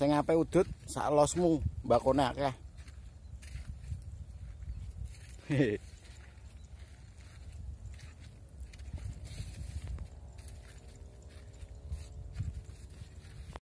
sing ape udut sak losmu mbakone akeh